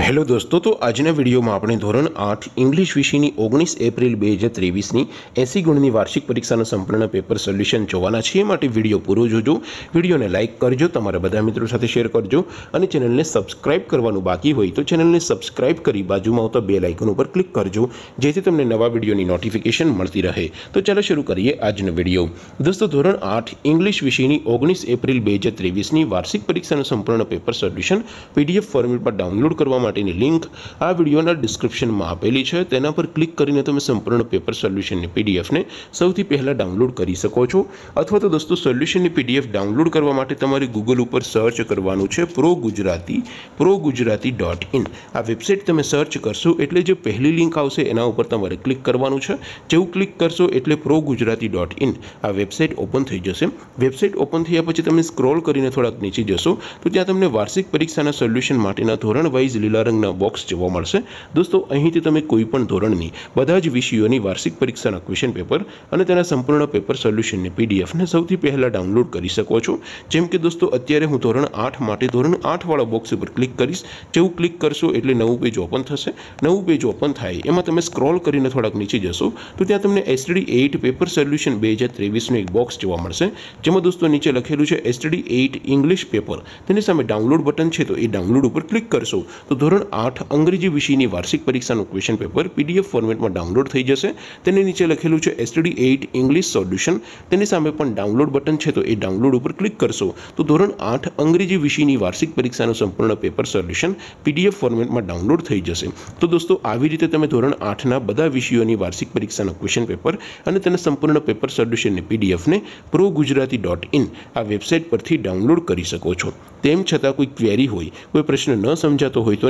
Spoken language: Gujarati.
હેલો દોસ્તો તો આજના વિડીયોમાં આપણે ધોરણ આઠ ઇંગ્લિશ વિષયની ઓગણીસ એપ્રિલ બે હજાર ત્રેવીસની એસી ગુણની વાર્ષિક પરીક્ષાના સંપૂર્ણ પેપર સોલ્યુશન જોવાના છે એ માટે વિડીયો પૂરો જોજો વિડીયોને લાઇક કરજો તમારા બધા મિત્રો સાથે શેર કરજો અને ચેનલને સબસ્ક્રાઇબ કરવાનું બાકી હોય તો ચેનલને સબસ્ક્રાઇબ કરી બાજુમાં આવતા બે લાઇકન ઉપર ક્લિક કરજો જેથી તમને નવા વિડીયોની નોટિફિકેશન મળતી રહે તો ચાલો શરૂ કરીએ આજનો વિડીયો દોસ્તો ધોરણ આઠ ઇંગ્લિશ વિષયની ઓગણીસ એપ્રિલ બે હજાર ત્રેવીસની વાર્ષિક પરીક્ષાનું સંપૂર્ણ પેપર સોલ્યુશન પીડીએફ પર ડાઉનલોડ કરવામાં માટેની લિંક આ વિડીયોના ડિસ્ક્રિપ્શનમાં આપેલી છે તેના પર ક્લિક કરીને તમે સંપૂર્ણ પેપર સોલ્યુશનની પીડીએફને સૌથી પહેલાં ડાઉનલોડ કરી શકો છો અથવા તો દોસ્તો સોલ્યુશનની પીડીએફ ડાઉનલોડ કરવા માટે તમારે ગૂગલ ઉપર સર્ચ કરવાનું છે pro Gujarati pro Gujarati dot in આ વેબસાઇટ તમે સર્ચ કરશો એટલે જે પહેલી લિંક આવશે એના ઉપર તમારે ક્લિક કરવાનું છે જેવું ક્લિક કરશો એટલે પ્રો ગુજરાતી ડોટ ઇન આ વેબસાઇટ ઓપન થઈ જશે વેબસાઇટ ઓપન થયા પછી તમે સ્ક્રોલ કરીને થોડાક નીચે જશો તો ત્યાં તમને વાર્ષિક પરીક્ષાના સોલ્યુશન માટેના ધોરણ વાઇઝ લીલા રંગના બોક્સ જોવા મળશે દોસ્તો અહીંથી તમે કોઈ પણ ધોરણની બધા જ વિષયોની વાર્ષિક પરીક્ષાના ક્વેશ્ચન પેપર અને તેના સંપૂર્ણ પેપર સોલ્યુશનની પીડીએફને સૌથી પહેલાં ડાઉનલોડ કરી શકો છો જેમ કે દોસ્તો અત્યારે હું ધોરણ આઠ માટે ધોરણ આઠવાળા બોક્સ ઉપર ક્લિક કરીશ જેવું ક્લિક કરશો એટલે નવું પેજ ઓપન થશે નવું પેજ ઓપન થાય એમાં તમે સ્ક્રોલ કરીને થોડાક નીચે જશો તો ત્યાં તમને એસડી એઇટ પેપર સોલ્યુશન બે હજાર ત્રેવીસનું એક બોક્સ જોવા મળશે જેમાં દોસ્તો નીચે લખેલું છે એસડી એઇટ ઇંગ્લિશ પેપર તેની સામે ડાઉનલોડ બટન છે તો એ ડાઉનલોડ ઉપર ક્લિક કરશો તો ધોરણ આઠ અંગ્રેજી વિષયની વાર્ષિક પરીક્ષાનું ક્વેશ્ચન પેપર પીડીએફ ફોર્મેટમાં ડાઉનલોડ થઈ જશે તેની નીચે લખેલું છે એસટીડી એઇટ ઇંગ્લિશ સોલ્યુશન તેની સામે પણ ડાઉનલોડ બટન છે તો એ ડાઉનલોડ ઉપર ક્લિક કરશો તો ધોરણ આઠ અંગ્રેજી વિષયની વાર્ષિક પરીક્ષાનું સંપૂર્ણ પેપર સોલ્યુશન પીડીએફ ફોર્મેટમાં ડાઉનલોડ થઈ જશે તો દોસ્તો આવી રીતે તમે ધોરણ આઠના બધા વિષયોની વાર્ષિક પરીક્ષાનું ક્વેશ્ચન પેપર અને તેના સંપૂર્ણ પેપર સોલ્યુશનની પીડીએફને પ્રો ગુજરાતી ડોટ ઇન આ વેબસાઇટ પરથી ડાઉનલોડ કરી શકો છો તેમ છતાં કોઈ ક્વેરી હોય કોઈ પ્રશ્ન ન સમજાતો હોય તો